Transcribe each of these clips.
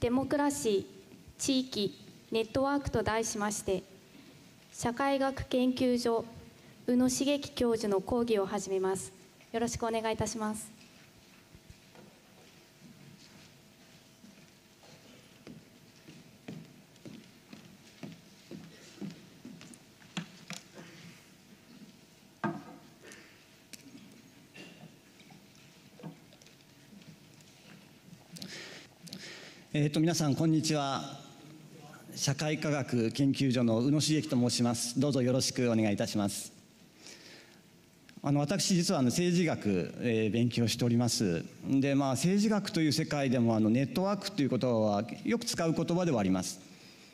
デモクラシー、地域、ネットワークと題しまして、社会学研究所、宇野茂樹教授の講義を始めます。よろしくお願いいたします。えっと、皆さんこんにちは社会科学研究所の宇野茂樹と申しますどうぞよろしくお願いいたしますあの私実はあの政治学、えー、勉強しておりますでまあ政治学という世界でもあのネットワークという言葉はよく使う言葉ではあります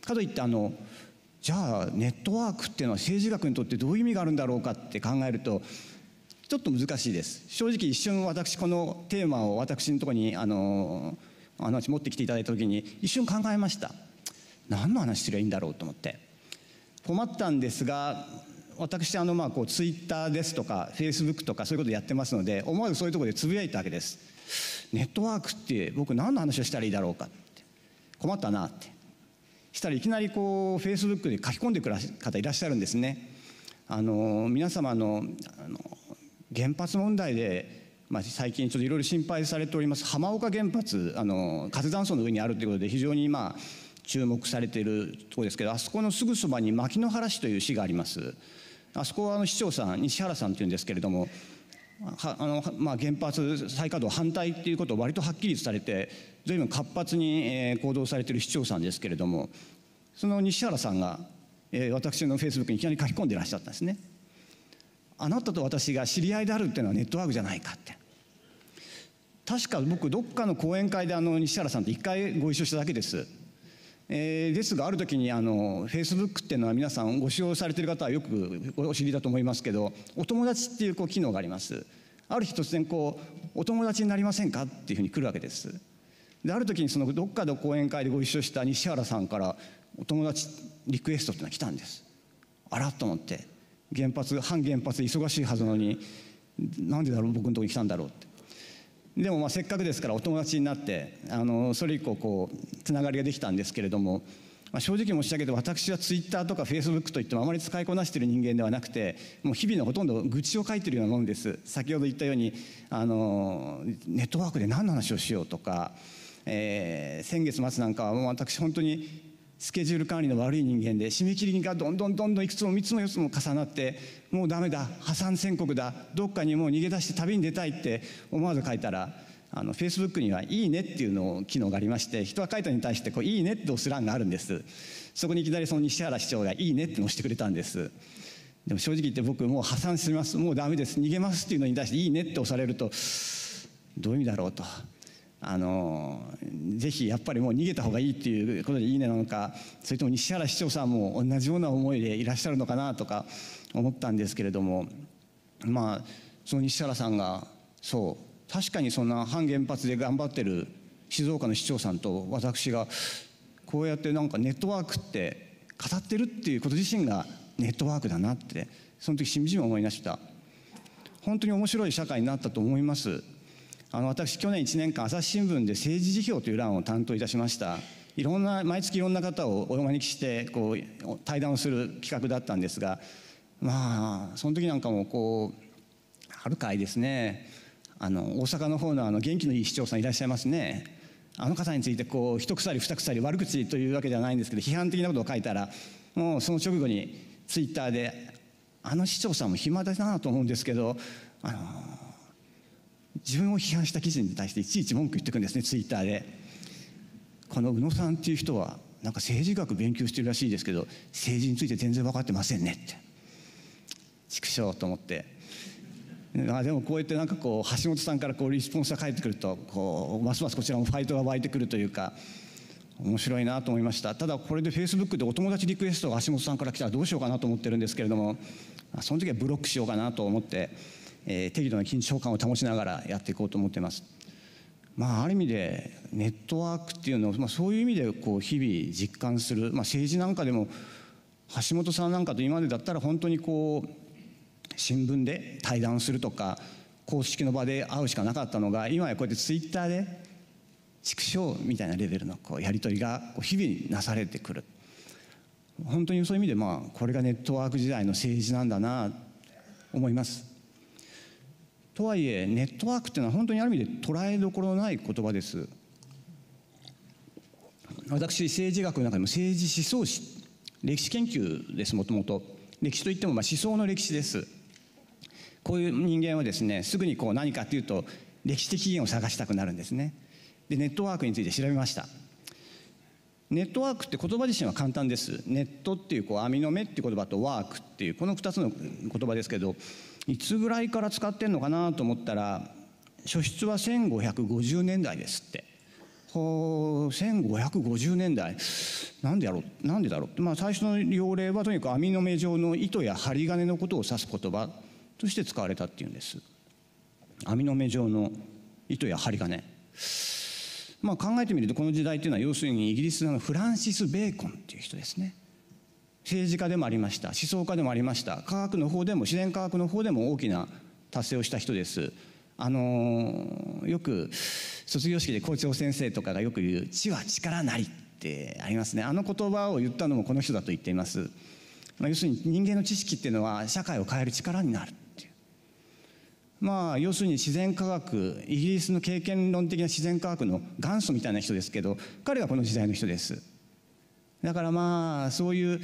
かといってあのじゃあネットワークっていうのは政治学にとってどういう意味があるんだろうかって考えるとちょっと難しいです正直一瞬私このテーマを私のとこにあのあの話持ってきていただいた時に一瞬考えました何の話すればいいんだろうと思って困ったんですが私あのまあこうツイッターですとかフェイスブックとかそういうことやってますので思わずそういうところでつぶやいたわけですネットワークって僕何の話をしたらいいだろうかって困ったなってしたらいきなりこうフェイスブックで書き込んでくる方いらっしゃるんですねあの皆様のあの原発問題でまあ、最近ちょっといろいろ心配されております浜岡原発あの活断層の上にあるということで非常にまあ注目されているところですけどあそこのすぐそばに牧之原市という市がありますあそこはあの市長さん西原さんというんですけれどもはあのまあ、原発再稼働反対っていうことを割とはっきりされて随分活発に、え行動されている市長さんですけれどもその西原さんが、え私のフェイスブックにいきなり書き込んでいらっしゃったんですね。あなたと私が知り合いであるっていうのはネットワークじゃないかって確か僕どっかの講演会であの西原さんと一回ご一緒しただけです、えー、ですがある時にあのフェイスブックっていうのは皆さんご使用されてる方はよくお知りだと思いますけどお友達っていうこう機能がありますある日突然こうお友達になりませんかっていうふうに来るわけですである時にそのどっかの講演会でご一緒した西原さんからお友達リクエストっていうのが来たんですあらと思って原発反原発で忙しいはずのになんでだろう僕のとこに来たんだろうってでもまあせっかくですからお友達になってあのそれ以降こうつながりができたんですけれども、まあ、正直申し上げて私はツイッターとかフェイスブックといってもあまり使いこなしている人間ではなくてもう日々のほとんど愚痴を書いてるようなもんです先ほど言ったようにあのネットワークで何の話をしようとか、えー、先月末なんかはもう私本当にスケジュール管理の悪い人間で締め切りがどんどんどんどんいくつも3つも4つも重なってもうダメだ破産宣告だどっかにもう逃げ出して旅に出たいって思わず書いたらあのフェイスブックには「いいね」っていうの機能がありまして人が書いたに対してこう「いいね」って押す欄があるんですそこにいきなりその西原市長が「いいね」って押してくれたんですでも正直言って僕もう破産しますもうダメです逃げますっていうのに対して「いいね」って押されるとどういう意味だろうと。あのぜひやっぱりもう逃げた方がいいっていうことでいいねなのかそれとも西原市長さんも同じような思いでいらっしゃるのかなとか思ったんですけれどもまあその西原さんがそう確かにそんな反原発で頑張ってる静岡の市長さんと私がこうやってなんかネットワークって語ってるっていうこと自身がネットワークだなってその時しみじみ思いました本当に面白い社会になったと思いますあの私去年1年間朝日新聞で政治辞表という欄を担当いたしましたいろんな毎月いろんな方をお招きしてこう対談をする企画だったんですがまあその時なんかもこうある回ですねあの大阪の方のあの元気のいい市長さんいらっしゃいますねあの方についてこう一鎖二鎖悪口というわけではないんですけど批判的なことを書いたらもうその直後にツイッターで「あの市長さんも暇だなと思うんですけどあの自分を批判した記事に対していちいち文句言ってくんですねツイッターで。この宇野さんっていう人はなんか政治学勉強してるらしいですけど政治について全然分かってませんねって畜生と思ってあでもこうやってなんかこう橋本さんからこうリスポンスが返ってくるとこうますますこちらもファイトが湧いてくるというか面白いなと思いましたただこれでフェイスブックでお友達リクエストが橋本さんから来たらどうしようかなと思ってるんですけれどもその時はブロックしようかなと思って。えー、適度な緊張感を保ちながらやっていこうと思ってます。まあ、ある意味でネットワークっていうのを、まあ、そういう意味でこう日々実感する、まあ、政治なんかでも橋本さんなんかと今までだったら本当にこう新聞で対談するとか公式の場で会うしかなかったのが今やこうやってツイッターで畜生みたいなレベルのこうやり取りが日々なされてくる本当にそういう意味でまあこれがネットワーク時代の政治なんだなと思います。とはいえネットワークっていうのは本当にある意味で捉えどころのない言葉です私政治学の中でも政治思想史歴史研究ですもともと歴史といってもまあ思想の歴史ですこういう人間はですねすぐにこう何かというと歴史的起源を探したくなるんですねでネットワークについて調べましたネットワークって言葉自身は簡単ですネットっていうこう網の目っていう言葉とワークっていうこの2つの言葉ですけどいつぐらいから使ってんのかなと思ったら初出は1550年代ですってほう1550年代なんでやろうなんでだろうって、まあ、最初の用例はとにかく網の目状の糸や針金のことを指す言葉として使われたっていうんです網の目状の糸や針金まあ考えてみるとこの時代っていうのは要するにイギリスのフランシス・ベーコンっていう人ですね政治家でもありました思想家でもありました科学の方でも自然科学の方でも大きな達成をした人です。あのよく卒業式で校長先生とかがよく言う「知は力なり」ってありますねあの言葉を言ったのもこの人だと言っています、まあ、要するに人間の知識っていうのは社会を変える力になるっていうまあ要するに自然科学イギリスの経験論的な自然科学の元祖みたいな人ですけど彼がこの時代の人ですだからまあそういう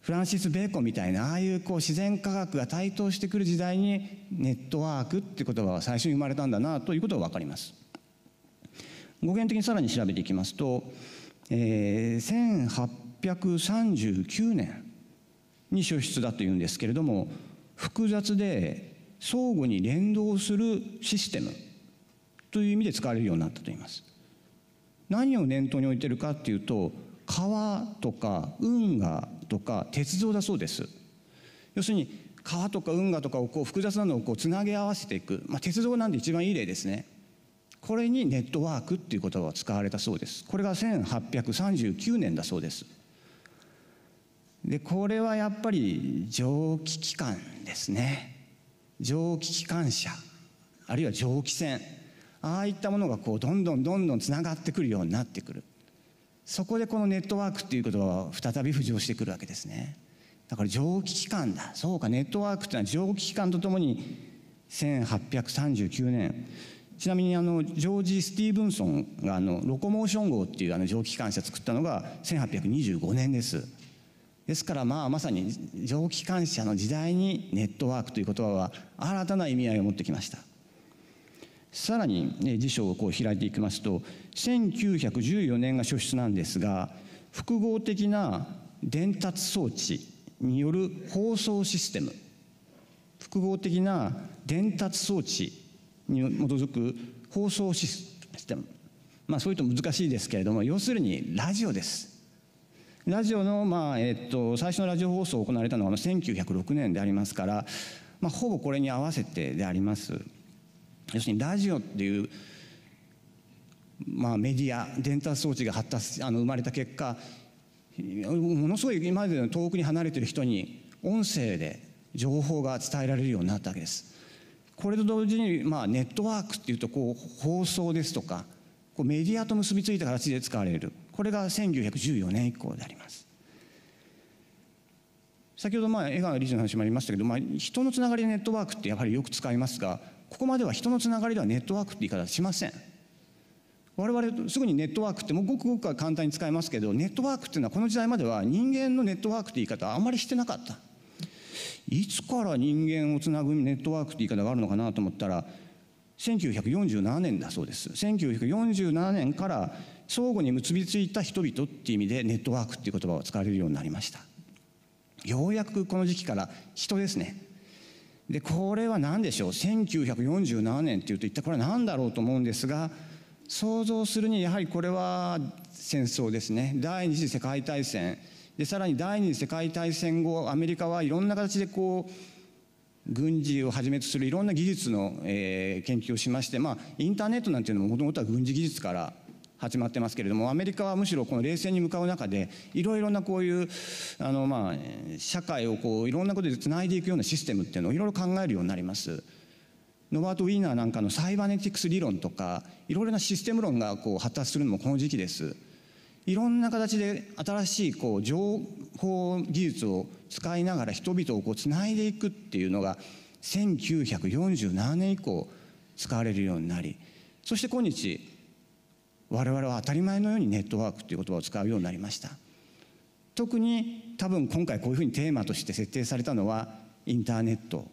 フランシス・ベーコンみたいなああいうこう自然科学が台頭してくる時代にネットワークって言葉は最初に生まれたんだなということが分かります。語源的にさらに調べていきますと、えー、1839年に初出だというんですけれども複雑で相互に連動するシステムという意味で使われるようになったといいます。何を念頭に置いてるかっていうと川とか運河とか鉄道だそうです要するに川とか運河とかをこう複雑なのをこうつなぎ合わせていく、まあ、鉄道なんで一番いい例ですねこれにネットワークっていう言葉が使われたそうですこれが1839年だそうですでこれはやっぱり蒸気機関ですね蒸気機関車あるいは蒸気船ああいったものがこうどんどんどんどんつながってくるようになってくるそこでこのネットワークっていう言葉は再び浮上してくるわけですねだから蒸気機関だそうかネットワークっていうのは蒸気機関とともに1839年ちなみにあのジョージ・スティーブンソンがあのロコモーション号っていうあの蒸気機関車作ったのが1825年ですですからまあまさに蒸気機関車の時代にネットワークという言葉は新たな意味合いを持ってきましたさらに、ね、辞書をこう開いていきますと1914年が初出なんですが複合的な伝達装置による放送システム複合的な伝達装置に基づく放送システムまあそういうと難しいですけれども要するにラジオですラジオの、まあえっと、最初のラジオ放送を行われたのは1906年でありますから、まあ、ほぼこれに合わせてであります。要するにラジオっていう、まあ、メディア伝達装置が発達あの生まれた結果ものすごい今までの遠くに離れてる人に音声で情報が伝えられるようになったわけです。これと同時に、まあ、ネットワークっていうとこう放送ですとかこうメディアと結びついた形で使われるこれが1914年以降であります。先ほどまあ江川理事の話もありましたけど、まあ、人のつながりネットワークってやはりよく使いますがここまでは人のつながりではネットワークって言い方しません我々すぐにネットワークってもうごくごく簡単に使えますけどネットワークっていうのはこの時代までは人間のネットワークって言い方あんまりしてなかったいつから人間をつなぐネットワークって言い方があるのかなと思ったら1947年だそうです1947年から相互に結びついた人々っていう意味でネットワークっていう言葉を使われるようになりましたようやくこの時期から人ですねでこれは何でしょう1947年っていうと一体これは何だろうと思うんですが想像するにやはりこれは戦争ですね第二次世界大戦でさらに第二次世界大戦後アメリカはいろんな形でこう軍事をはじめとするいろんな技術の、えー、研究をしまして、まあ、インターネットなんていうのももともとは軍事技術から始まってますけれどもアメリカはむしろこの冷戦に向かう中でいろいろなこういうあの、まあ、社会をこういろんなことでつないでいくようなシステムっていうのをいろいろ考えるようになります。ノバート・ウィーナーなんかのサイバネティクス理論とかいろいろなシステム論がこう発達するのもこの時期です。いろんな形で新しいこう情報技術を使いながら人々をこうつないでいくっていうのが1947年以降使われるようになりそして今日我々は当たり前のようにネットワークという言葉を使うようになりました特に多分今回こういうふうにテーマとして設定されたのはインターネット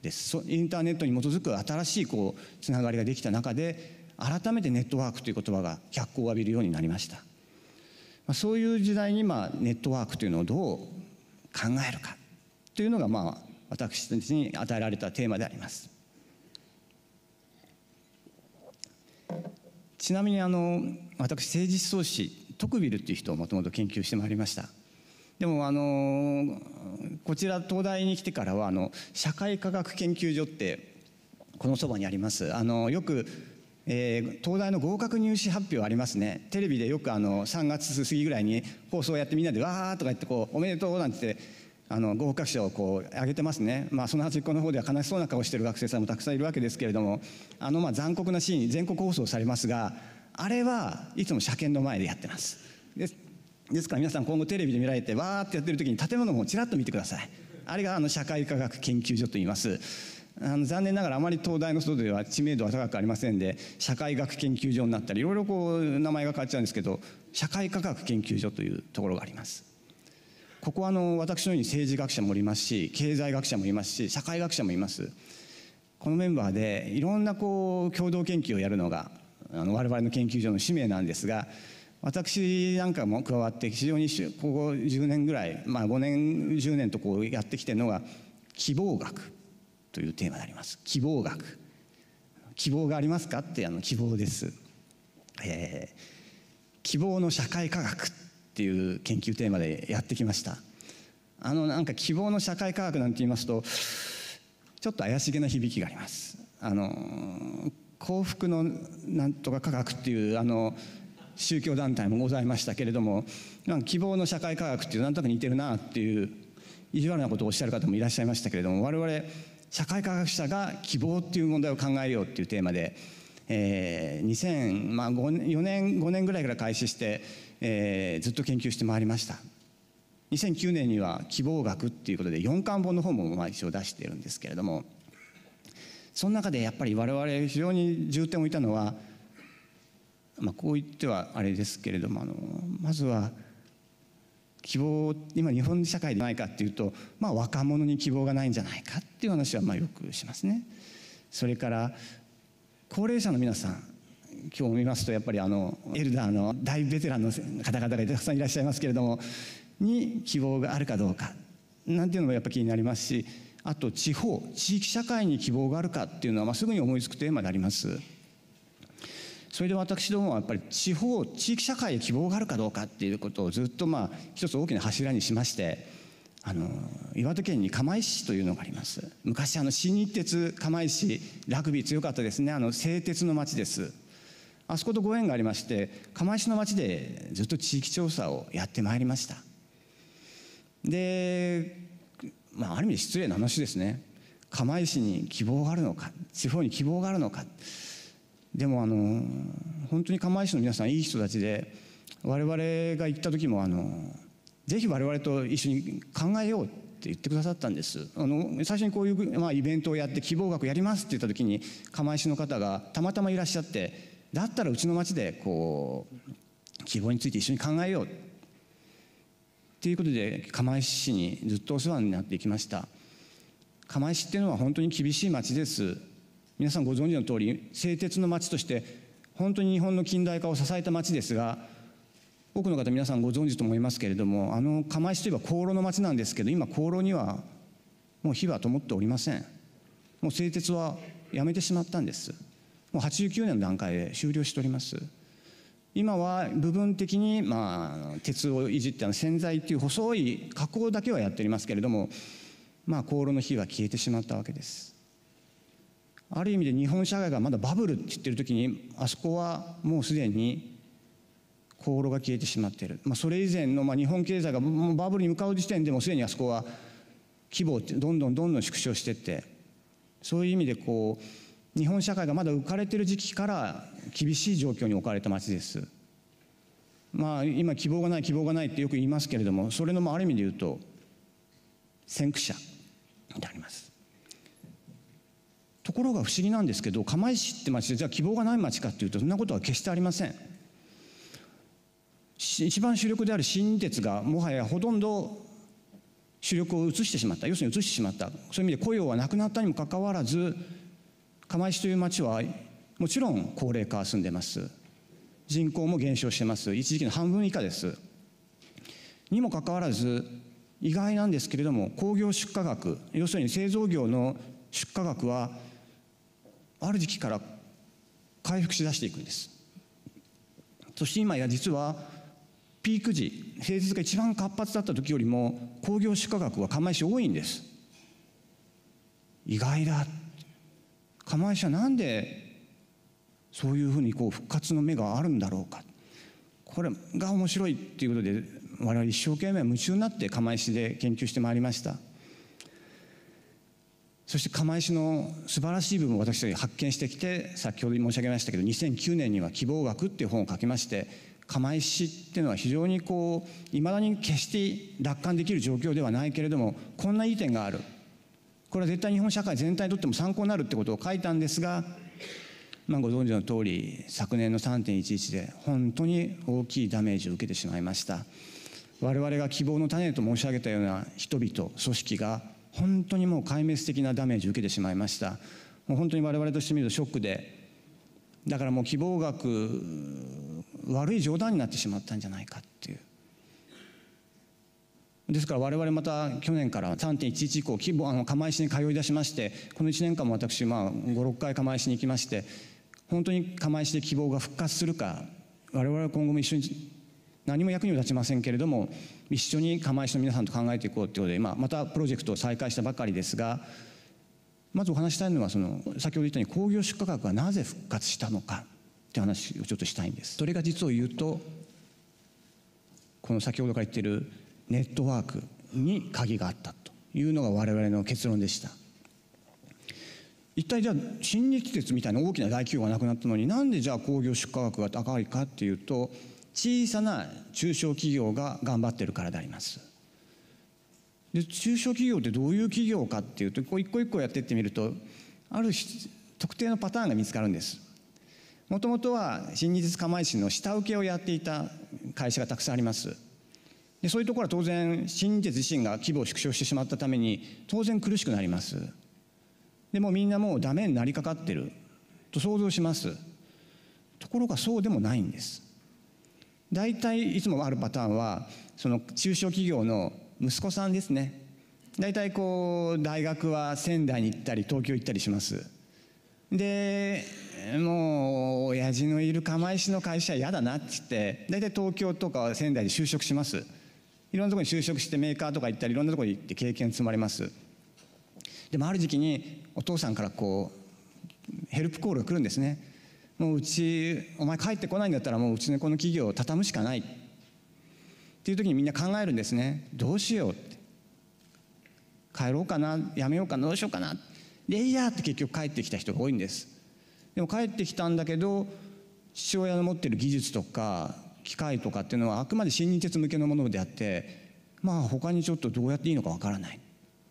ですインターネットに基づく新しいこうつながりができた中で改めてネットワークという言葉が脚光を浴びるようになりましたそういう時代にまあネットワークというのをどう考えるかというのがまあ私たちに与えられたテーマであります。ちなみにあの私政治思想史トクビルっていう人をもともと研究してまいりましたでもあのこちら東大に来てからはあの社会科学研究所ってこのそばにありますあのよくえー、東大の合格入試発表ありますねテレビでよくあの3月過ぎぐらいに放送やってみんなで「わー」とか言ってこう「おめでとう」なんて言ってあの合格者をこう上げてますね、まあ、その端っこの方では悲しそうな顔してる学生さんもたくさんいるわけですけれどもあのまあ残酷なシーン全国放送されますがあれはいつも車検の前でやってますですですから皆さん今後テレビで見られてわーってやってる時に建物もちらっと見てくださいあれがあの社会科学研究所といいますあの残念ながらあまり東大の外では知名度は高くありませんで社会学研究所になったりいろいろこう名前が変わっちゃうんですけど社会科学研究所というところがありますここはあの私のように政治学者もいますし経済学者もいますし社会学者もいますこのメンバーでいろんなこう共同研究をやるのがあの我々の研究所の使命なんですが私なんかも加わって非常にここ10年ぐらい、まあ、5年10年とこうやってきてるのが希望学というテーマであります希望学希望がありますかってあの希望です、えー、希望の社会科学っていう研究テーマでやってきましたあのなんか希望の社会科学なんて言いますとちょっと怪しげな響きがありますあの幸福のなんとか科学っていうあの宗教団体もございましたけれどもなんか希望の社会科学っていうなんとか似てるなっていう意地悪なことをおっしゃる方もいらっしゃいましたけれども我々社会科学者が希望っていう問題を考えようっていうテーマでえー、2004、まあ、年5年ぐらいから開始して、えー、ずっと研究してまいりました2009年には希望学っていうことで4巻本の本も一応出しているんですけれどもその中でやっぱり我々非常に重点を置いたのは、まあ、こう言ってはあれですけれどもあのまずは希望今日本社会でないかっていうと、まあ、若者に希望がないんじゃないかっていう話はまあよくしますね。それから高齢者の皆さん今日見ますとやっぱりあのエルダーの大ベテランの方々がたくさんいらっしゃいますけれどもに希望があるかどうかなんていうのもやっぱ気になりますしあと地方地域社会に希望があるかっていうのは、まあ、すぐに思いつくテーマであります。それで私どもはやっぱり地方地域社会へ希望があるかどうかっていうことをずっとまあ一つ大きな柱にしましてあの岩手県に釜石市というのがあります昔あの新日鉄釜石ラグビー強かったですねあの製鉄の町ですあそことご縁がありまして釜石の町でずっと地域調査をやってまいりましたで、まあ、ある意味失礼な話ですね釜石に希望があるのか地方に希望があるのかでもあの本当に釜石の皆さんいい人たちで我々が行った時もあのぜひ我々と一緒に考えようって言ってくださったんですあの最初にこういう、まあ、イベントをやって希望額やりますって言った時に釜石の方がたまたまいらっしゃってだったらうちの町でこう希望について一緒に考えようっていうことで釜石市にずっとお世話になってきました釜石っていうのは本当に厳しい町です皆さんご存知の通り製鉄の町として本当に日本の近代化を支えた町ですが多くの方皆さんご存知と思いますけれどもあの釜石といえば香炉の町なんですけど今香炉にはもう火は灯っておりませんもう製鉄はやめてしまったんですもう89年の段階で終了しております今は部分的に、まあ、鉄をいじっての洗剤っていう細い加工だけはやっておりますけれども、まあ、香炉の火は消えてしまったわけですある意味で日本社会がまだバブルって言ってる時にあそこはもうすでに航路が消えてしまっている、まあ、それ以前の、まあ、日本経済がバブルに向かう時点でもすでにあそこは規模をどんどんどんどん縮小していってそういう意味でこう日本社会がまだ浮かれてる時期から厳しい状況に置かれた街です。まあ、今希望がない希望がないってよく言いますけれどもそれのある意味で言うと先駆者でありますところが不思議なんですけど釜石って町でじゃあ希望がない町かっていうとそんなことは決してありません。一番主力である新鉄がもはやほとんど主力を移してしまった要するに移してしまったそういう意味で雇用はなくなったにもかかわらず釜石という町はもちろん高齢化が進んでます人口も減少してます一時期の半分以下ですにもかかわらず意外なんですけれども工業出荷額要するに製造業の出荷額はある時期から回復しだしていくんですそして今や実はピーク時平日が一番活発だった時よりも工業出荷額は釜石多いんです意外だ釜石はなんでそういうふうにこう復活の目があるんだろうかこれが面白いっていうことで我々一生懸命夢中になって釜石で研究してまいりましたそして釜石の素晴らしい部分を私たち発見してきて先ほど申し上げましたけど2009年には「希望学」っていう本を書きまして釜石っていうのは非常にこういまだに決して楽観できる状況ではないけれどもこんないい点があるこれは絶対日本社会全体にとっても参考になるってことを書いたんですが、まあ、ご存知の通り昨年の3.11で本当に大きいダメージを受けてしまいました我々が希望の種と申し上げたような人々組織が本当にもう壊滅的なダメージを受けてしまいましたもう本当に我々としてみるとショックでだからもう希望額悪い冗談になってしまったんじゃないかっていうですから我々また去年から3.11以降規模あの釜石に通い出しましてこの1年間も私、まあ、56回釜石に行きまして本当に釜石で希望が復活するか我々は今後も一緒に何も役にも立ちませんけれども一緒に釜石の皆さんと考えていこうということで、まあ、またプロジェクトを再開したばかりですがまずお話したいのはその先ほど言ったように工業出荷価格がなぜ復活したのかって話をちょっとしたいんですそれが実を言うとこの先ほどから言っているネットワークに鍵があったというのが我々の結論でした一体じゃあ新日鉄みたいな大きな大企業がなくなったのになんでじゃあ工業出荷額が高いかっていうと小さな中小企業が頑張ってるからでありますで中小企業ってどういう企業かっていうとこう一個一個やってってみるとある特定のパターンが見つかるんですもともとは新日鉄釜石の下請けをやっていた会社がたくさんあります。でそういうところは当然新日鉄自身が規模を縮小してしまったために当然苦しくなります。でもみんなもうダメになりかかってると想像します。ところがそうでもないんです。大体いつもあるパターンはその中小企業の息子さんですね大体こう大学は仙台に行ったり東京行ったりしますでもう親父のいる釜石の会社嫌だなっつって大体東京とか仙台で就職しますいろんなところに就職してメーカーとか行ったりいろんなところに行って経験積まれますでもある時期にお父さんからこうヘルプコールが来るんですねもううちお前帰ってこないんだったらもううちのこの企業を畳むしかないっていう時にみんな考えるんですねどうしようって帰ろうかなやめようかなどうしようかなでいやって結局帰ってきた人が多いんですでも帰ってきたんだけど父親の持ってる技術とか機械とかっていうのはあくまで新日鉄向けのものであってまあ他にちょっとどうやっていいのかわからない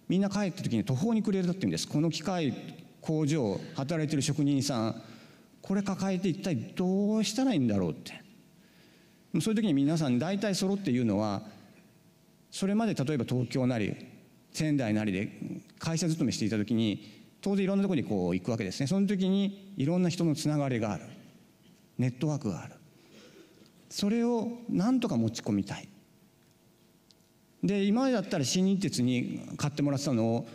みんな帰った時に途方に暮れたっていうんですこの機械工場働いてる職人さんこれ抱えて一体どうしたらいいんだろうってそういう時に皆さん大体揃って言うのはそれまで例えば東京なり仙台なりで会社勤めしていた時に当然いろんなとこにこう行くわけですねその時にいろんな人のつながりがあるネットワークがあるそれをなんとか持ち込みたいで今までだったら新日鉄に買ってもらってたのを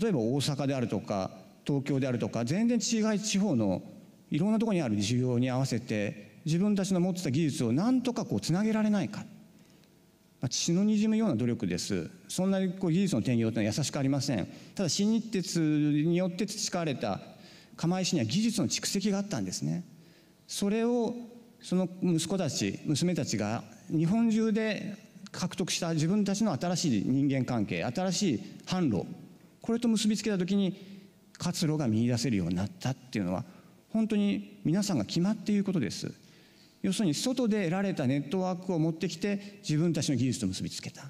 例えば大阪であるとか東京であるとか全然違い地方のいろんなとこにある需要に合わせて自分たちの持ってた技術をなんとかこうつなげられないか血の滲むような努力ですそんなにこう技術の転用というのは優しくありませんただ新日鉄によって培われた釜石には技術の蓄積があったんですねそれをその息子たち娘たちが日本中で獲得した自分たちの新しい人間関係新しい販路これと結びつけた時に活路が見いだせるようになったっていうのは本当に皆さんが決まっていうことです要するに外で得られたネットワークを持ってきて自分たちの技術と結びつけた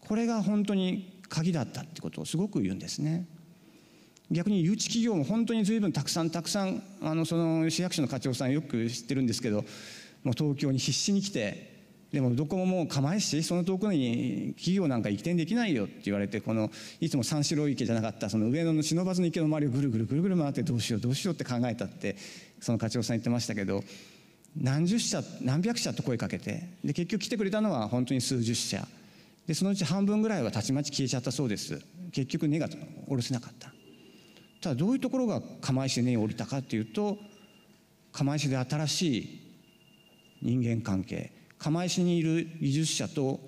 これが本当に鍵だったってことをすごく言うんですね逆に誘致企業も本当に随分たくさんたくさんあのその市役所の課長さんよく知ってるんですけどもう東京に必死に来てでもどこももう構えしその遠くに企業なんか移転できないよって言われてこのいつも三四郎池じゃなかったその上野の不忍池の周りをぐるぐるぐるぐる回ってどうしようどうしようって考えたってその課長さん言ってましたけど何十社何百社と声かけてで結局来てくれたのは本当に数十社でそのうち半分ぐらいはたちまち消えちゃったそうです結局根が下ろせなかったただどういうところが釜石で根を下りたかっていうと釜石で新しい人間関係釜石にいる技術者と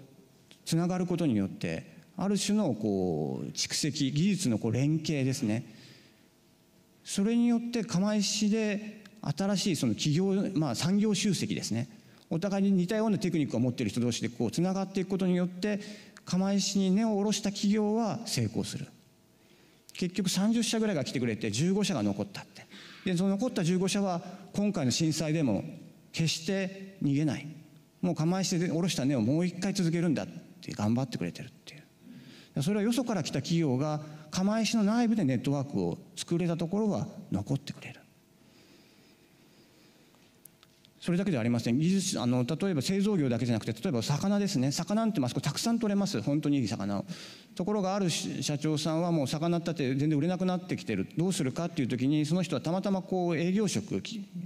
つながることによってある種のこう蓄積技術のこう連携ですねそれによって釜石で新しいその企業、まあ、産業集積ですねお互いに似たようなテクニックを持っている人同士でこうつながっていくことによって釜石に根を下ろした企業は成功する結局30社ぐらいが来てくれて15社が残ったってでその残った15社は今回の震災でも決して逃げないもう釜石で下ろした根をもう一回続けるんだって頑張ってくれてるっていうそれはよそから来た企業が釜石の内部でネットワークを作れたところは残ってくれるそれだけではありません技術あの例えば製造業だけじゃなくて例えば魚ですね魚ってあそこたくさん取れます本当にいい魚をところがある社長さんはもう魚ったって全然売れなくなってきてるどうするかっていう時にその人はたまたまこう営業職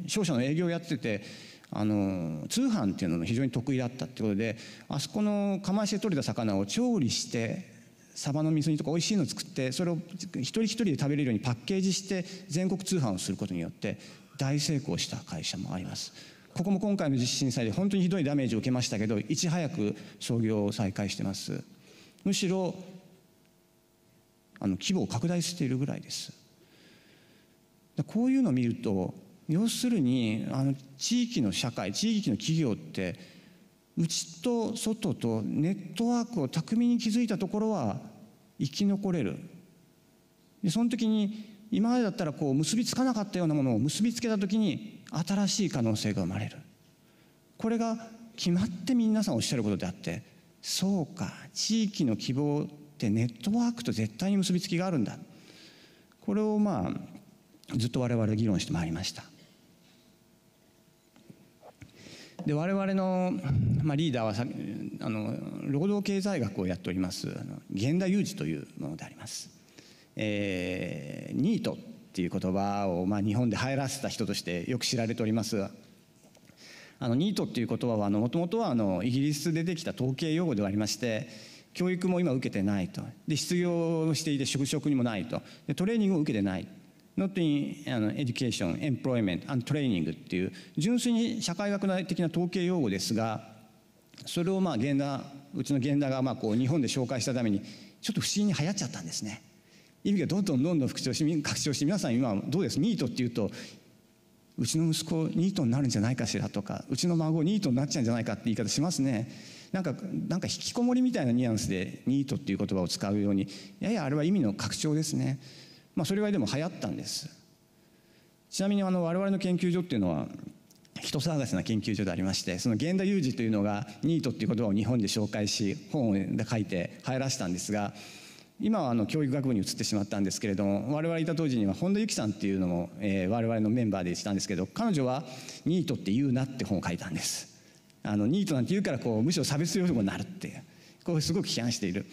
商社の営業をやっててあの通販っていうのが非常に得意だったってことであそこの釜石で取れた魚を調理してサバの味噌煮とか美味しいの作ってそれを一人一人で食べれるようにパッケージして全国通販をすることによって大成功した会社もあります。ここも今回の地震災で本当にひどいダメージを受けましたけどいち早く操業を再開してますむしろあの規模を拡大しているぐらいですこういうのを見ると要するにあの地域の社会地域の企業って内と外とネットワークを巧みに築いたところは生き残れるでその時に今までだったらこう結びつかなかったようなものを結びつけた時に新しい可能性が生まれるこれが決まって皆さんおっしゃることであってそうか地域の希望ってネットワークと絶対に結びつきがあるんだこれをまあずっと我々議論してまいりましたで我々の、まあ、リーダーはあの労働経済学をやっておりますあの源田裕二というものであります、えー、ニートっていう言葉を、まあ、日本で入らせた人としてよく知られておりますあのニートっていう言葉はもともとはあのイギリスでできた統計用語ではありまして教育も今受けてないとで失業していて就職にもないとでトレーニングを受けてない Not in あの education, employment and training っていう純粋に社会学的な統計用語ですがそれをまあ源田うちの源田がまあこう日本で紹介したためにちょっと不思議に流行っちゃったんですね。意味がどんどんどんどん拡張し拡張して皆さん今どうですニートっていうとうちの息子ニートになるんじゃないかしらとかうちの孫ニートになっちゃうんじゃないかって言い方しますねなんかなんか引きこもりみたいなニュアンスでニートっていう言葉を使うようにややあれは意味の拡張ですねまあそれはでも流行ったんですちなみにあの我々の研究所っていうのは人騒がせな研究所でありましてその源田裕二というのがニートっていう言葉を日本で紹介し本を書いて流行らせたんですが今はあの教育学部に移ってしまったんですけれども我々いた当時には本田由紀さんっていうのも、えー、我々のメンバーでしたんですけど彼女は「ニートって言うな」って本を書いたんです。あのニートなんて言うからこうむしろ差別用語になるってうこうすごく批判している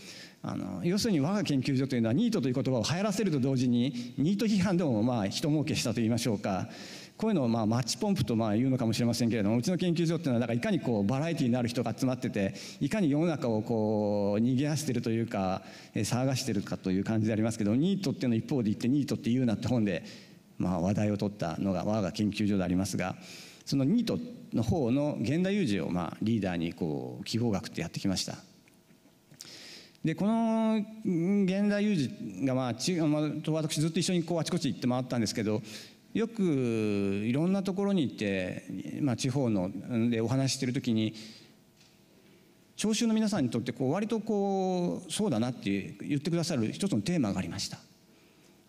あの要するに我が研究所というのはニートという言葉を流行らせると同時にニート批判でもまあ一儲けしたといいましょうかこういうのをまあマッチポンプとまあ言うのかもしれませんけれどもうちの研究所っていうのはんかいかにこうバラエティーのある人が集まってていかに世の中をこう逃げ出してるというか、えー、騒がしてるかという感じでありますけどニートっていうの一方で言ってニートって言うなって本で、まあ、話題を取ったのが我が研究所でありますがそのニートの方の現代有事をまあリーダーにこう希望学ってやってきました。でこの現代有事が、まあ、ちと私ずっと一緒にこうあちこち行って回ったんですけどよくいろんなところに行って、まあ、地方のでお話ししてる時に聴衆の皆さんにとってこう割とこうそうだなって言ってくださる一つのテーマがありました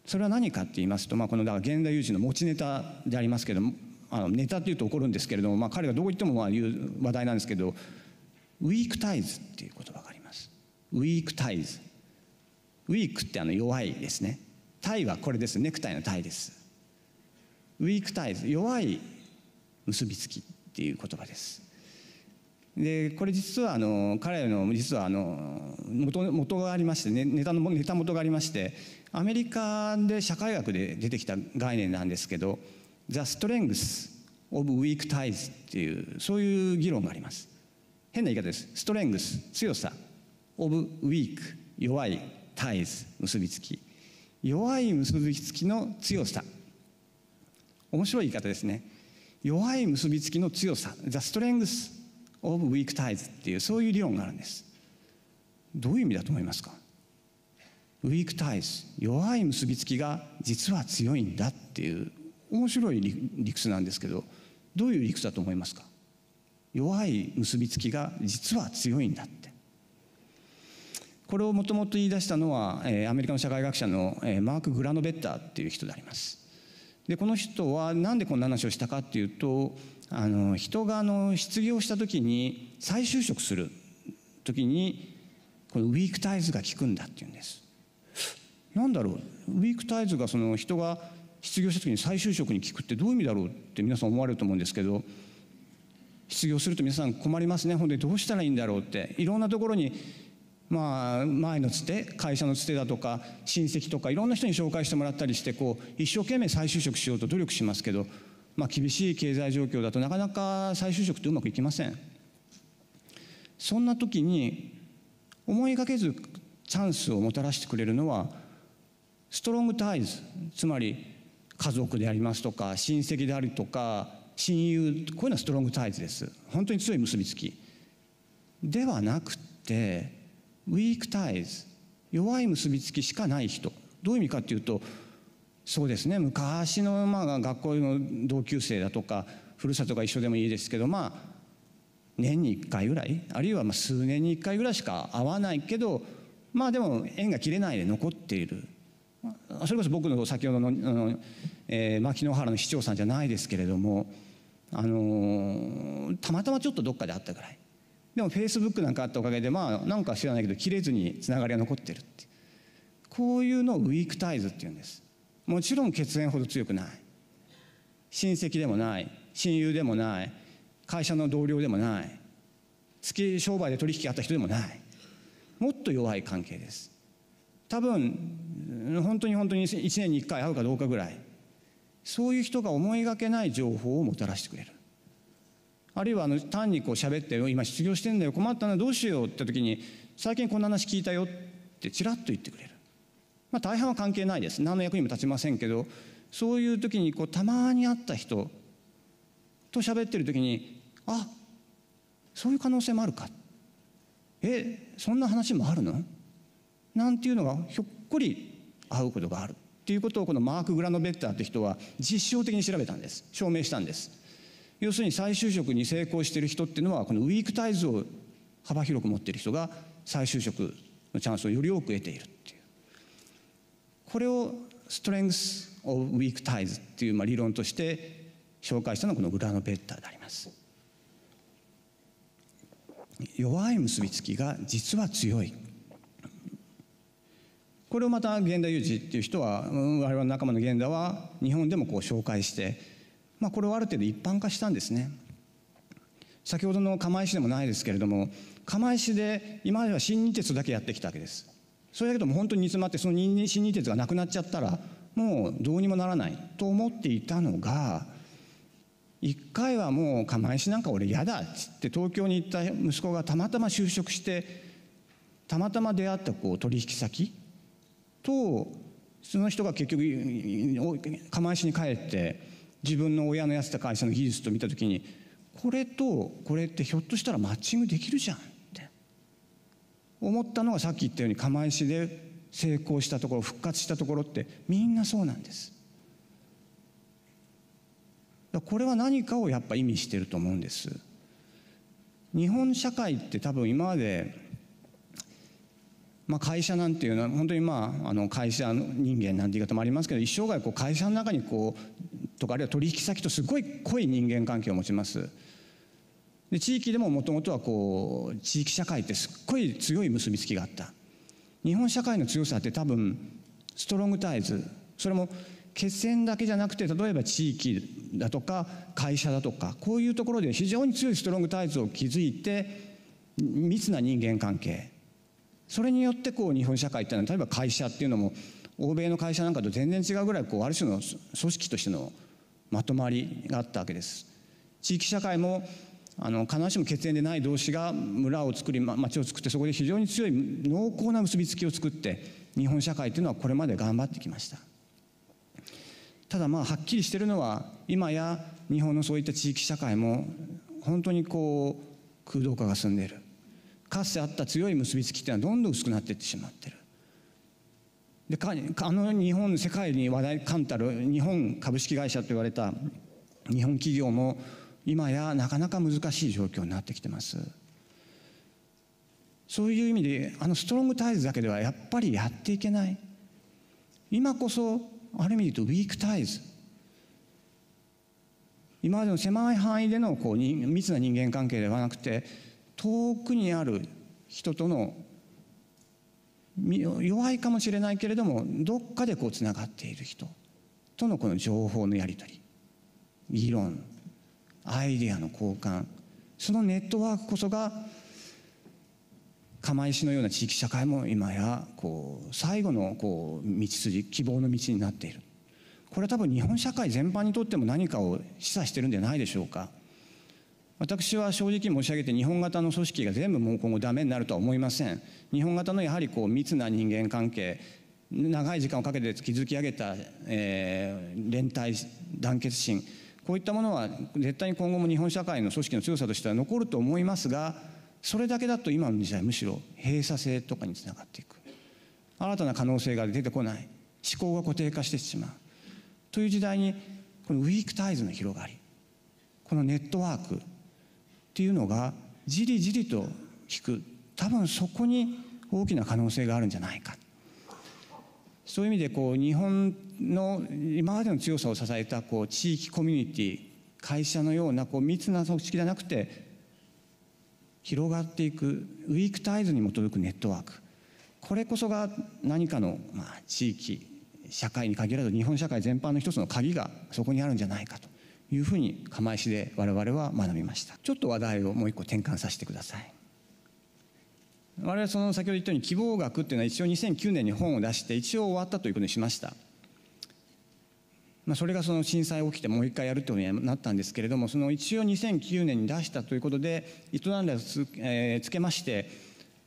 それは何かって言いますと、まあ、このだから現代有事の持ちネタでありますけどもあのネタっていうと怒るんですけれども、まあ、彼がどこ行ってもまあ言う話題なんですけどウィークタイズっていう言葉がありますウィークタイズウィークってあの弱いですねタイはこれですネクタイのタイですウィークタイズ弱い結びつきっていう言葉です。でこれ実はあの彼の実はあの元元がありまして、ね、ネタのネタ元がありましてアメリカで社会学で出てきた概念なんですけど「The Strengths of Weak Ties」っていうそういう議論があります。変な言い方です。ストレングス強さ of weak 弱い ties 結びつき弱い結びつきの強さ面白い言い方ですね弱い結びつきの強さ The strength of weak ties っていうそういう理論があるんですどういう意味だと思いますか weak ties 弱い結びつきが実は強いんだっていう面白い理理屈なんですけどどういう理屈だと思いますか弱い結びつきが実は強いんだってこれをもともと言い出したのはアメリカの社会学者のマーク・グラノベッターっていう人でありますでこの人は何でこんな話をしたかっていうとあの人があの失業した時に再就職する時にこのウィークタイズが効くんだっていうんです。なんだろうウィークタイズがその人が失業した時に再就職に効くってどういう意味だろうって皆さん思われると思うんですけど失業すると皆さん困りますねほんでどうしたらいいんだろうっていろんなところにまあ、前のつて会社のつてだとか親戚とかいろんな人に紹介してもらったりしてこう一生懸命再就職しようと努力しますけど、まあ、厳しい経済状況だとなかなか再就職ってうまくいきませんそんな時に思いがけずチャンスをもたらしてくれるのはストロングタイズつまり家族でありますとか親戚であるとか親友こういうのはストロングタイズです本当に強い結びつきではなくてウィークタイズ弱い結びつきしかない人どういう意味かっていうとそうですね昔のまあ学校の同級生だとかふるさとが一緒でもいいですけどまあ年に1回ぐらいあるいはま数年に1回ぐらいしか会わないけどまあでも縁が切れないで残っているそれこそ僕の先ほどのあの、えー、牧之原の市長さんじゃないですけれども、あのー、たまたまちょっとどっかで会ったぐらいでもフェイスブックなんかあったおかげでまあなんか知らないけど切れずにつながりが残ってるってこういうのをウィークタイズっていうんですもちろん血縁ほど強くない親戚でもない親友でもない会社の同僚でもない月商売で取引あった人でもないもっと弱い関係です多分本当に本当に1年に1回会うかどうかぐらいそういう人が思いがけない情報をもたらしてくれるあるいはあの単にこう喋って「今失業してんだよ困ったなどうしよう」って時に「最近こんな話聞いたよ」ってちらっと言ってくれる、まあ、大半は関係ないです何の役にも立ちませんけどそういう時にこうたまに会った人と喋ってる時に「あそういう可能性もあるか」え「そんな話もあるの?」なんていうのがひょっこり会うことがあるっていうことをこのマーク・グラノベッターって人は実証的に調べたんです証明したんです。要するに再就職に成功している人っていうのはこのウィークタイズを幅広く持っている人が再就職のチャンスをより多く得ているっていうこれをストレングス・オブ・ウィーク・タイズっていうまあ理論として紹介したのがこのグラノベッターであります弱い結びつきが実は強いこれをまた現代裕二っていう人は我々の仲間の現代は日本でもこう紹介してまあ、これをある程度一般化したんですね先ほどの釜石でもないですけれども釜石で今までは新日鉄だけやってきたわけですそれだけでも本当に煮詰まってその新日鉄がなくなっちゃったらもうどうにもならないと思っていたのが一回はもう釜石なんか俺嫌だっつって東京に行った息子がたまたま就職してたまたま出会ったこう取引先とその人が結局釜石に帰って自分の親のやってた会社の技術と見た時にこれとこれってひょっとしたらマッチングできるじゃんって思ったのがさっき言ったように釜石で成功したところ復活したところってみんなそうなんです。これは何かをやっぱ意味してると思うんです。日本社会って多分今までまあ、会社なんていうのは本当にまああの会社人間なんて言い方もありますけど一生涯こう会社の中にこうとかあるいは取引先とすごい濃い人間関係を持ちます。で地域でももともとはこう地域社会ってすっごい強い結びつきがあった日本社会の強さって多分ストロングタイズそれも決戦だけじゃなくて例えば地域だとか会社だとかこういうところで非常に強いストロングタイズを築いて密な人間関係それによってこう日本社会っていうのは例えば会社っていうのも欧米の会社なんかと全然違うぐらいこうある種の組織としてのまとまりがあったわけです。地域社会もあの必ずしも血縁でない同士が村を作り町を作ってそこで非常に強い濃厚な結びつきを作って日本社会というのはこれまで頑張ってきましたただまあはっきりしてるのは今や日本のそういった地域社会も本当にこう空洞化が進んでいるかつてあった強い結びつきっていうのはどんどん薄くなっていってしまってる。でかあの日本世界に話題冠たる日本株式会社と言われた日本企業も今やなかなか難しい状況になってきてます。そういう意味であのストロングタイズだけではやっぱりやっていけない。今こそある意味で言うとウィークタイズ。今までの狭い範囲でのこう密な人間関係ではなくて遠くにある人との弱いかもしれないけれどもどっかでこうつながっている人とのこの情報のやり取り議論アイデアの交換そのネットワークこそが釜石のような地域社会も今やこう最後のこう道筋希望の道になっているこれは多分日本社会全般にとっても何かを示唆してるんじゃないでしょうか。私は正直申し上げて日本型の組織が全部もう今後ダメになるとは思いません日本型のやはりこう密な人間関係長い時間をかけて築き上げた、えー、連帯団結心こういったものは絶対に今後も日本社会の組織の強さとしては残ると思いますがそれだけだと今の時代むしろ閉鎖性とかにつながっていく新たな可能性が出てこない思考が固定化してしまうという時代にこのウィークタイズの広がりこのネットワークっていうのがじりじりと聞く多分そこに大きな可能性があるんじゃないかそういう意味でこう日本の今までの強さを支えたこう地域コミュニティ会社のようなこう密な組織じゃなくて広がっていくウィークタイズに基づくネットワークこれこそが何かの、まあ、地域社会に限らず日本社会全般の一つの鍵がそこにあるんじゃないかというふうに釜石で我々は学びましたちょっと話題をもう一個転換させてください我々その先ほど言ったように希望学っていうのは一応2009年に本を出して一応終わったということにしましたまあ、それがその震災起きてもう一回やるということになったんですけれどもその一応2009年に出したということで一段落つ,、えー、つけまして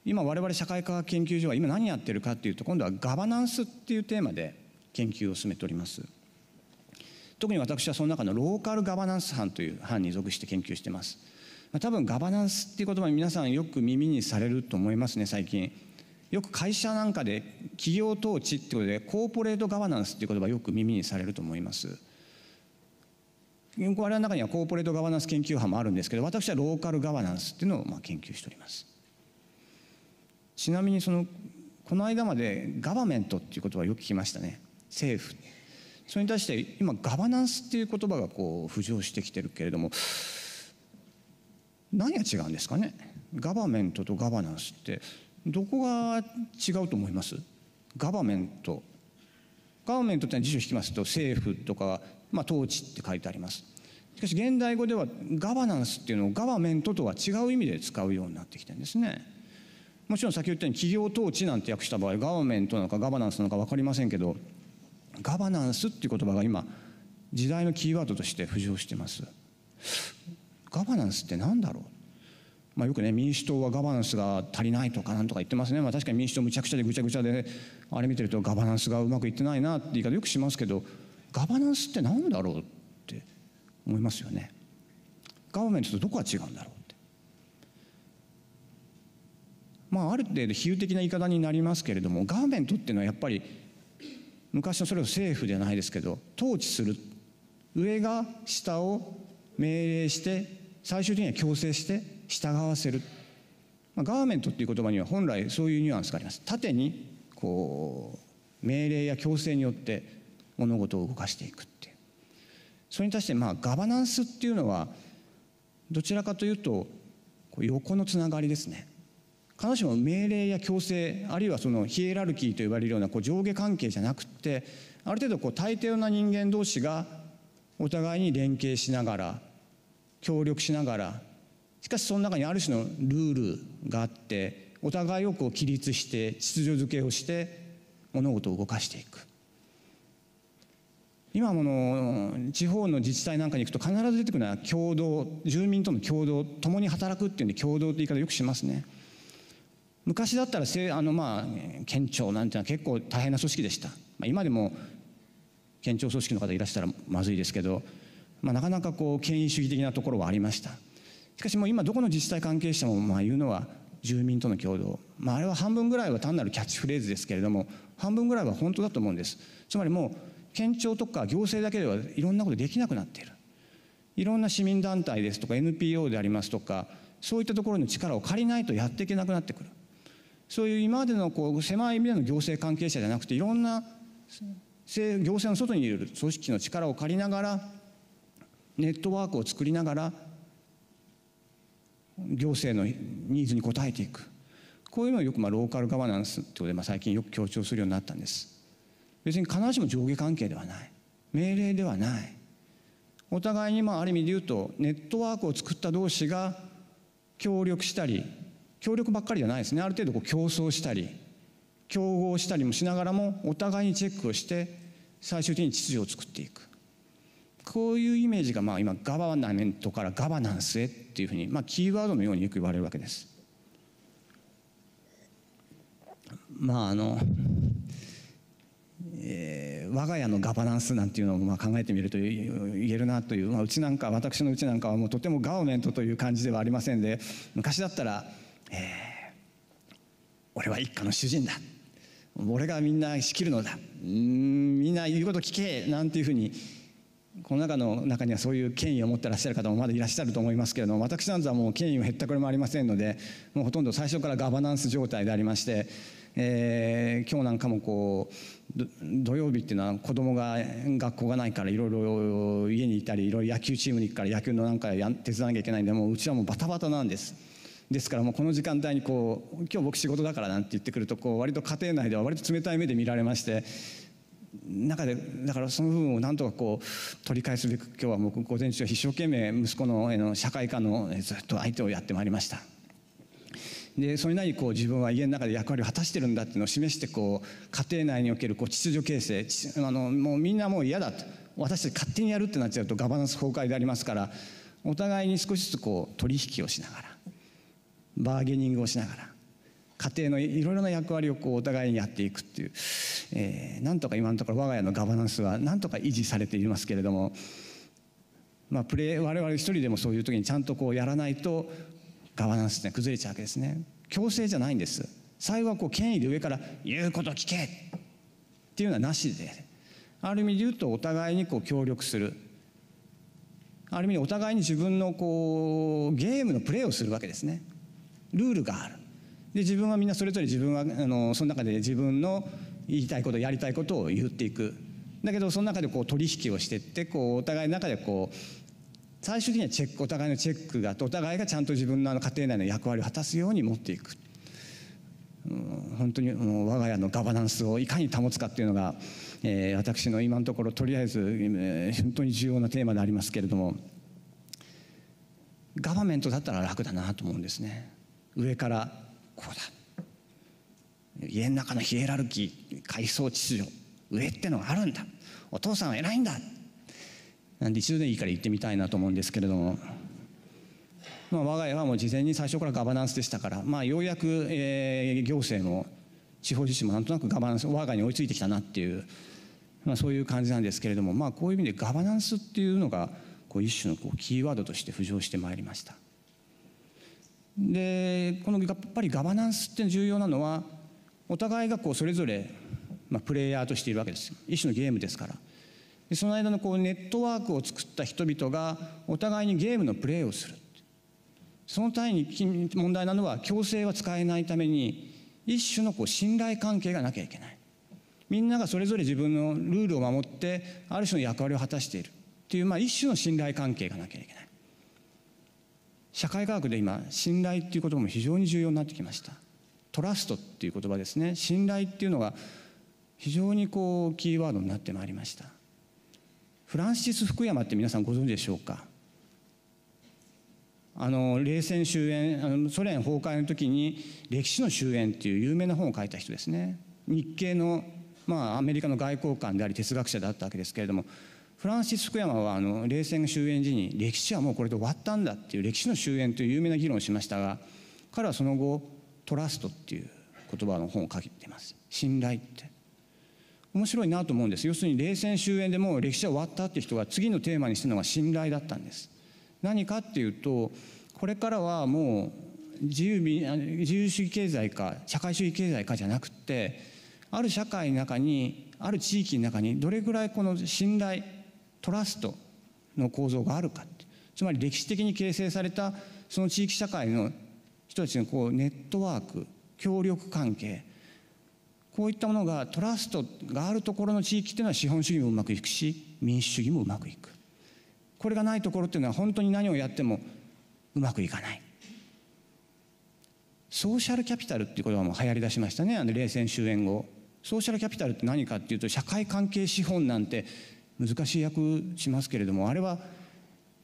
今我々社会科学研究所は今何やってるかっていうと今度はガバナンスっていうテーマで研究を進めております。特に私はその中のローカルガバナンス班という班に属して研究してます。多分ガバナンスっていう言葉皆さんよく耳にされると思いますね最近。よく会社なんかで企業統治ってことでコーポレートガバナンスっていう言葉よく耳にされると思います。我々の中にはコーポレートガバナンス研究班もあるんですけど私はローカルガバナンスっていうのをまあ研究しております。ちなみにそのこの間までガバメントっていう言葉よく聞きましたね政府それに対して今ガバナンスっていう言葉がこう浮上してきてるけれども何が違うんですかねガバメントとガバナンスってどこが違うと思いますガバメントガバメントって辞書を引きますと政府とか、まあ、統治って書いてありますしかし現代語ではガバナンスっていうのをガバメントとは違う意味で使うようになってきてるんですねもちろん先ほど言ったように企業統治なんて訳した場合ガバメントなのかガバナンスなのか分かりませんけどガバナンスっていう言葉が今時代のキーワードとして浮上してますガバナンスって何だろうまあ、よくね民主党はガバナンスが足りないとかなんとか言ってますね、まあ、確かに民主党むちゃくちゃでぐちゃぐちゃであれ見てるとガバナンスがうまくいってないなって言い方よくしますけどガバナンスって何だろうって思いますよね。ガバメントとどこが違うんだろうって。まあある程度比喩的な言い方になりますけれどもガバメントっていうのはやっぱり昔のそれを政府ではないですけど統治する上が下を命令して最終的には強制して従わせる、まあ、ガーメントっていう言葉には本来そういうニュアンスがあります縦にこう命令や強制によって物事を動かしていくっていうそれに対してまあガバナンスっていうのはどちらかというと横のつながりですね必ずしも命令や強制あるいはそのヒエラルキーと呼ばれるようなこう上下関係じゃなくってある程度こう大抵な人間同士がお互いに連携しながら協力しながらしかしその中にある種のルールがあってお互いをこう規律して秩序づけをして物事を動かしていく今もの地方の自治体なんかに行くと必ず出てくるのは共同住民との共同共に働くっていうんで共同って言い方よくしますね。昔だったらあの、まあ、県庁なんていうのは結構大変な組織でした、まあ、今でも県庁組織の方いらっしたらまずいですけど、まあ、なかなかこう権威主義的なところはありましたしかしもう今どこの自治体関係者もまあ言うのは住民との共同、まあ、あれは半分ぐらいは単なるキャッチフレーズですけれども半分ぐらいは本当だと思うんですつまりもう県庁とか行政だけではいろんなことできなくなっているいろんな市民団体ですとか NPO でありますとかそういったところの力を借りないとやっていけなくなってくるそういう今までのこう狭い意味での行政関係者じゃなくていろんな行政の外にいる組織の力を借りながらネットワークを作りながら行政のニーズに応えていくこういうのをよくまあローカルガバナンスってことでまあ最近よく強調するようになったんです別に必ずしも上下関係ではない命令ではないお互いにまあある意味で言うとネットワークを作った同士が協力したり協力ばっかりじゃないですねある程度こう競争したり競合したりもしながらもお互いにチェックをして最終的に秩序を作っていくこういうイメージがまあ今ガバナメントからガバナンスへっていうふうにまあキーワードのようによく言われるわけです。まああのえー、我が家のガバナンスなんていうのをまあ考えてみると言えるなという、まあ、うちなんか私のうちなんかはもうとてもガオメントという感じではありませんで昔だったらえー、俺は一家の主人だ俺がみんな仕切るのだうんみんな言うこと聞けなんていうふうにこの中の中にはそういう権威を持ってらっしゃる方もまだいらっしゃると思いますけれども私なんざもう権威も減ったくれもありませんのでもうほとんど最初からガバナンス状態でありまして、えー、今日なんかもこう土曜日っていうのは子供が学校がないからいろいろ家にいたりいろいろ野球チームに行くから野球のなんかや手伝わなきゃいけないんでもううちはもうバタバタなんです。ですからもうこの時間帯にこう「今日僕仕事だから」なんて言ってくるとこう割と家庭内では割と冷たい目で見られまして中でだからその部分をなんとかこう取り返すべく今日は僕午前中は一生懸命息子の社会科のずっと相手をやってまいりました。でそれなりにこう自分は家の中で役割を果たしてるんだっていうのを示してこう家庭内におけるこう秩序形成あのもうみんなもう嫌だと私たち勝手にやるってなっちゃうとガバナンス崩壊でありますからお互いに少しずつこう取引をしながらバーゲニングをしながら家庭のいろいろな役割をこうお互いにやっていくっていう、えー、なんとか今のところ我が家のガバナンスはなんとか維持されていますけれども、まあ、プレ我々一人でもそういう時にちゃんとこうやらないとガバナンスって崩れちゃうわけですね強制じゃないんです最後はこう権威で上から「言うこと聞け!」っていうのはなしである意味で言うとお互いにこう協力するある意味お互いに自分のこうゲームのプレーをするわけですねルールがあるで自分はみんなそれぞれ自分はあのその中で自分の言いたいことやりたいことを言っていくだけどその中でこう取引をしていってこうお互いの中でこう最終的にはチェックお互いのチェックがあってお互いがちゃんと自分のあの家庭内の役割を果たすように持っていく。うん、本当に我が家のガバナンスをいかに保つかっていうのが、えー、私の今のところとりあえず、えー、本当に重要なテーマでありますけれどもガバメントだったら楽だなと思うんですね上からこうだ家の中のヒエラルキー階層秩序上ってのがあるんだお父さんは偉いんだなんで一度でいいから言ってみたいなと思うんですけれども、まあ、我が家はもう事前に最初からガバナンスでしたから、まあ、ようやく、えー、行政も地方自治もなんとなくガバナンス我が家に追いついてきたなっていう、まあ、そういう感じなんですけれども、まあ、こういう意味でガバナンスっていうのがこう一種のこうキーワードとして浮上してまいりました。でこのやっぱりガバナンスって重要なのはお互いがこうそれぞれ、まあ、プレイヤーとしているわけです一種のゲームですからでその間のこうネットワークを作った人々がお互いにゲームのプレーをするその際に問題なのは強制は使えないために一種のこう信頼関係がなきゃいけないみんながそれぞれ自分のルールを守ってある種の役割を果たしているっていう、まあ、一種の信頼関係がなきゃいけない。社会科学で今信頼っていうことも非常に重要になってきましたトラストっていう言葉ですね信頼っていうのが非常にこうキーワードになってまいりましたフランシス・福山って皆さんご存知でしょうかあの冷戦終焉あのソ連崩壊の時に「歴史の終焉」っていう有名な本を書いた人ですね日系の、まあ、アメリカの外交官であり哲学者だったわけですけれどもフランシス・フクヤマはあの冷戦終焉時に歴史はもうこれで終わったんだっていう歴史の終焉という有名な議論をしましたが彼はその後トラストっていう言葉の本を書いてます信頼って面白いなと思うんです要するに冷戦終焉でもう歴史は終わったっていう人が次のテーマにしたのが信頼だったんです何かっていうとこれからはもう自由自由主義経済か社会主義経済かじゃなくってある社会の中にある地域の中にどれぐらいこの信頼トラストの構造があるかつまり歴史的に形成されたその地域社会の人たちのこうネットワーク協力関係こういったものがトラストがあるところの地域っていうのは資本主義もうまくいくし民主主義もうまくいくこれがないところっていうのは本当に何をやってもうまくいかないソーシャルキャピタルっていう言葉も流行りだしましたねあの冷戦終焉後ソーシャルキャピタルって何かっていうと社会関係資本なんて難しい訳しますけれどもあれは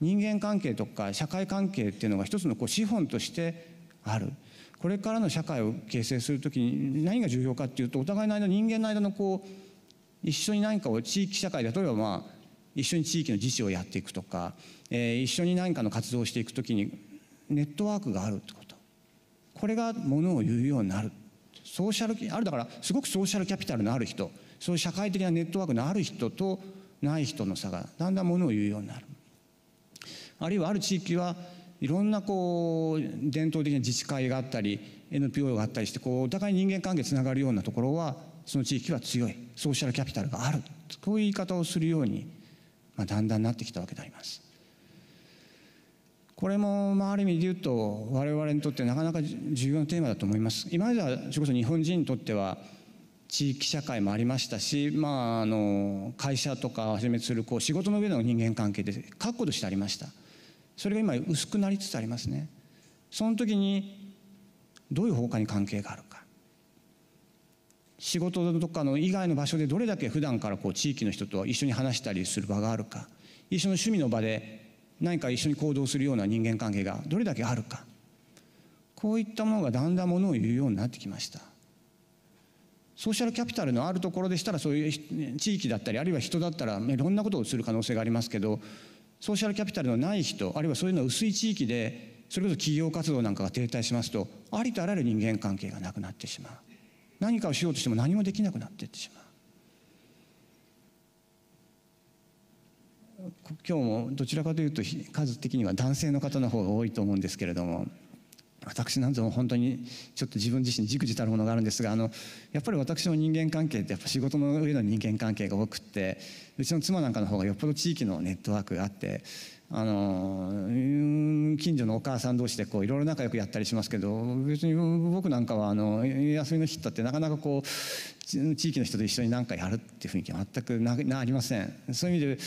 人間関係とか社会関係っていうのが一つのこう資本としてあるこれからの社会を形成するときに何が重要かっていうとお互いの間人間の間のこう一緒に何かを地域社会例えばまあ一緒に地域の自治をやっていくとか、えー、一緒に何かの活動をしていくときにネットワークがあるってことこれがものを言うようになるソーシャルあるだからすごくソーシャルキャピタルのある人そういう社会的なネットワークのある人とない人の差がだんだんものを言うようになるあるいはある地域はいろんなこう伝統的な自治会があったり NPO があったりしてこうお互い人間関係つながるようなところはその地域は強いソーシャルキャピタルがあるこういう言い方をするように、まあ、だんだんなってきたわけであります。これも、まあ、ある意味で言うと我々にとってなかなか重要なテーマだと思います。今まではそれこそ日本人にとっては地域社会もありましたし、まあ、あの会社とかはじめするこう仕事の上での人間関係で確固としてありましたそれが今薄くなりつつありますねその時にどういう方向に関係があるか仕事とかの以外の場所でどれだけ普段からこう地域の人と一緒に話したりする場があるか一緒の趣味の場で何か一緒に行動するような人間関係がどれだけあるかこういったものがだんだんものを言うようになってきましたソーシャルキャピタルのあるところでしたらそういう地域だったりあるいは人だったらいろんなことをする可能性がありますけどソーシャルキャピタルのない人あるいはそういうの薄い地域でそれこそ企業活動なんかが停滞しますとありとあらゆる人間関係がなくなってしまう何かをしようとしても何もできなくなっていってしまう今日もどちらかというと数的には男性の方の方が多いと思うんですけれども。私なんぞも本当にちょっと自分自身じくじたるものがあるんですがあのやっぱり私の人間関係ってやっぱ仕事の上の人間関係が多くってうちの妻なんかの方がよっぽど地域のネットワークがあってあの近所のお母さん同士でこういろいろ仲良くやったりしますけど別に僕なんかはあの休みの日だってなかなかこう地域の人と一緒に何かやるっていう雰囲気は全くななありませんそういう意味で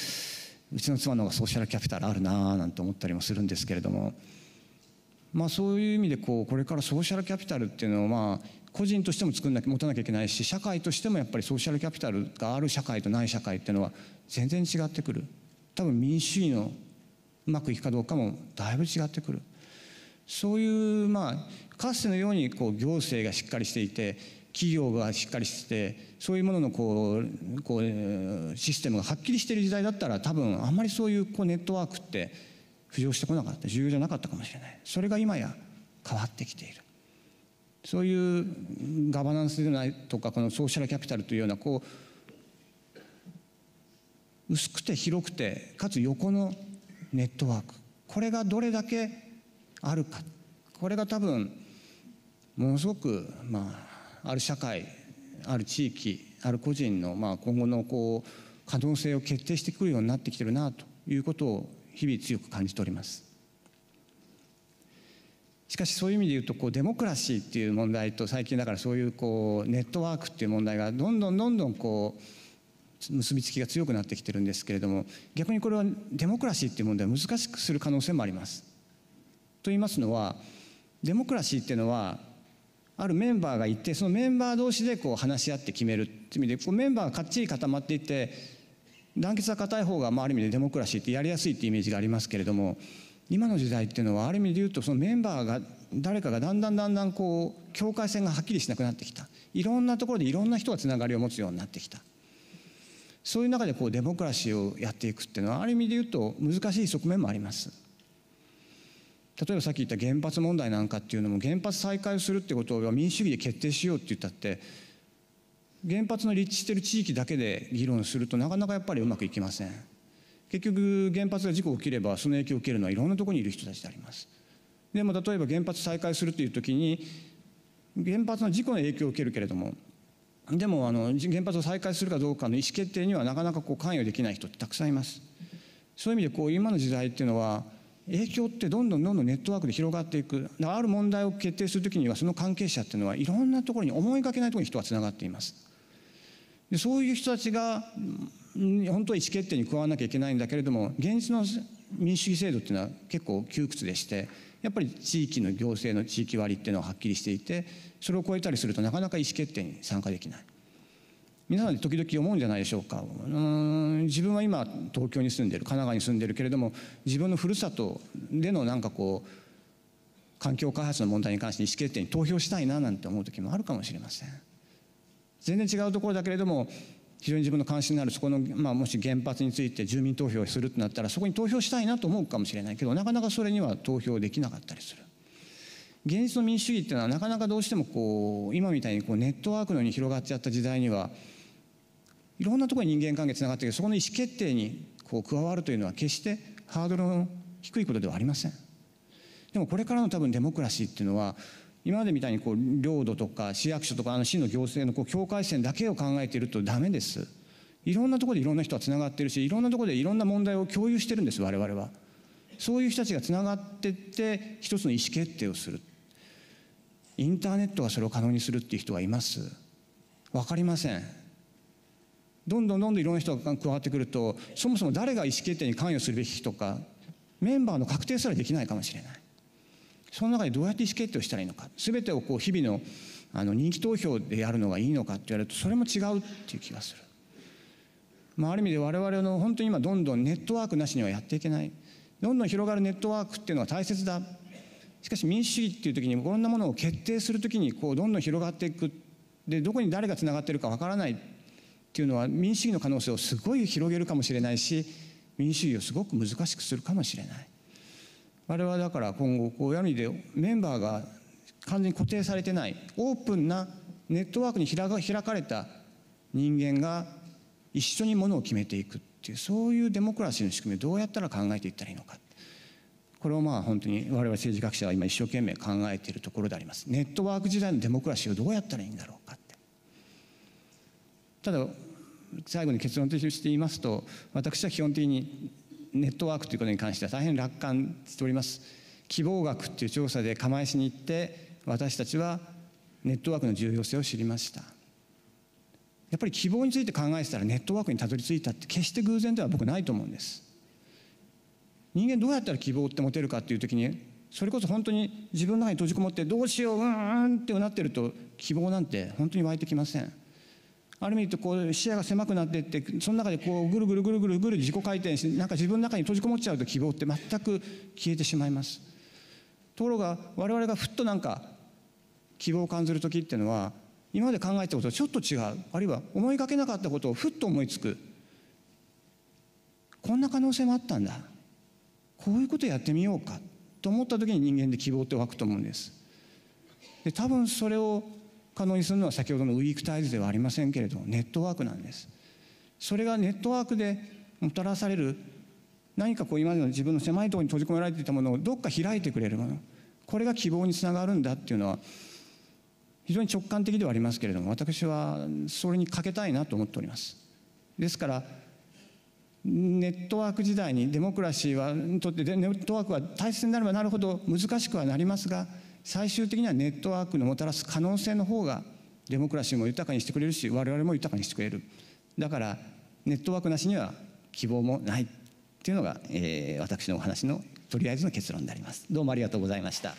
うちの妻の方がソーシャルキャピタルあるなあなんて思ったりもするんですけれども。まあ、そういう意味でこうこれからソーシャルキャピタルっていうのをまあ個人としても作んなきゃ持たなきゃいけないし社会としてもやっぱりソーシャルキャピタルがある社会とない社会っていうのは全然違ってくる多分民主主義のうまくいくかどうかもだいぶ違ってくるそういうまあかつてのようにこう行政がしっかりしていて企業がしっかりしててそういうもののこうこうシステムがはっきりしてる時代だったら多分あんまりそういうこうネットワークって浮上してこなかった重要じゃなかったかもしれないそれが今や変わってきているそういうガバナンスでないとかこのソーシャルキャピタルというようなこう薄くて広くてかつ横のネットワークこれがどれだけあるかこれが多分ものすごく、まあ、ある社会ある地域ある個人の、まあ、今後のこう可能性を決定してくるようになってきてるなということを日々強く感じておりますしかしそういう意味で言うとこうデモクラシーっていう問題と最近だからそういうこうネットワークっていう問題がどんどんどんどんこう結びつきが強くなってきてるんですけれども逆にこれはデモクラシーっていう問題を難しくする可能性もあります。と言いますのはデモクラシーっていうのはあるメンバーがいてそのメンバー同士でこう話し合って決めるっていう意味でこうメンバーがかっちり固まっていて団結は固い方が、まあ、ある意味でデモクラシーってやりやすいってイメージがありますけれども今の時代っていうのはある意味で言うとそのメンバーが誰かがだんだんだんだんこう境界線がはっきりしなくなってきたいろんなところでいろんな人がつながりを持つようになってきたそういう中でこうデモクラシーをやっていくっていうのはある意味で言うと難しい側面もあります。例えばさっき言った原発問題なんかっていうのも原発再開をするってことを民主主義で決定しようって言ったって原発の立地している地域だけで議論するとなかなかやっぱりうまくいきません結局原発が事故起きればその影響を受けるのはいろんなところにいる人たちでありますでも例えば原発再開するという時に原発の事故の影響を受けるけれどもでもあの原発を再開するかどうかの意思決定にはなかなかこう関与できない人ってたくさんいますそういう意味でこう今の時代っていうのは影響ってどんどんどんどんネットワークで広がっていくある問題を決定するときにはその関係者っていうのはいろんなところに思いがけないところに人はつながっていますそういう人たちが本当は意思決定に加わらなきゃいけないんだけれども現実の民主主義制度っていうのは結構窮屈でしてやっぱり地域の行政の地域割っていうのははっきりしていてそれを超えたりするとなかなか意思決定に参加できない。皆さん時々思うんじゃないでしょうかうん自分は今東京に住んでる神奈川に住んでるけれども自分のふるさとでのなんかこう環境開発の問題に関して意思決定に投票したいななんて思う時もあるかもしれません。全然違うところだけれども非常に自分の関心のあるそこの、まあ、もし原発について住民投票するとなったらそこに投票したいなと思うかもしれないけどなかなかそれには投票できなかったりする。現実の民主主義っていうのはなかなかどうしてもこう今みたいにこうネットワークのように広がっちゃった時代にはいろんなところに人間関係つながってるそこの意思決定にこう加わるというのは決してハードルの低いことではありません。でもこれからの多分デモクラシーっていうのは今までみたいにこう領土とか市役所とかあの市の行政のこう境界線だけを考えているとダメですいろんなところでいろんな人はつながってるしいろんなところでいろんな問題を共有してるんです我々はそういう人たちがつながってって一つの意思決定をするインターネットがそれを可能にするっていう人はいます分かりませんどんどんどんどんいろんな人が加わってくるとそもそも誰が意思決定に関与するべきとかメンバーの確定すらできないかもしれないその中でどうやって意思決定をしたらいいのか全てをこう日々のあの人気投票でやるのがいいのかって言われるとそれも違うっていう気がする、まあ、ある意味で我々の本当に今どんどんネットワークなしにはやっていけないどんどん広がるネットワークっていうのは大切だしかし民主主義っていう時にいろんなものを決定する時にこうどんどん広がっていくでどこに誰がつながってるかわからないっていうのは民主主義の可能性をすごい広げるかもしれないし民主主義をすごく難しくするかもしれないあれはだから今後こう闇でメンバーが完全に固定されてないオープンなネットワークに開かれた人間が一緒にものを決めていくっていうそういうデモクラシーの仕組みをどうやったら考えていったらいいのかこれをまあ本当に我々政治学者は今一生懸命考えているところでありますネットワーク時代のデモクラシーをどうやったらいいんだろうかってただ最後に結論として言いますと私は基本的にネットワークということに関しては大変楽観しております希望学っていう調査で釜石に行って私たちはネットワークの重要性を知りましたやっぱり希望について考えてたらネットワークにたどり着いたって決して偶然では僕ないと思うんです人間どうやったら希望って持てるかっていう時にそれこそ本当に自分の中に閉じこもってどうしよううんってなってると希望なんて本当に湧いてきませんある意味とこう視野が狭くなっていってその中でこうぐるぐるぐるぐるぐる自己回転してなんか自分の中に閉じこもっちゃうと希望って全く消えてしまいますところが我々がふっとなんか希望を感じる時っていうのは今まで考えたこととちょっと違うあるいは思いがけなかったことをふっと思いつくこんな可能性もあったんだこういうことやってみようかと思った時に人間で希望って湧くと思うんですで多分それを可能にするのは先ほどのウィークタイズではありませんけれどネットワークなんですそれがネットワークでもたらされる何かこう今までの自分の狭いところに閉じ込められていたものをどっか開いてくれるものこれが希望につながるんだっていうのは非常に直感的ではありますけれども私はそれにかけたいなと思っておりますですからネットワーク時代にデモクラシーはにとってネットワークは大切になればなるほど難しくはなりますが最終的にはネットワークのもたらす可能性の方がデモクラシーも豊かにしてくれるし我々も豊かにしてくれるだからネットワークなしには希望もないっていうのが、えー、私のお話のとりあえずの結論でありますどうもありがとうございました。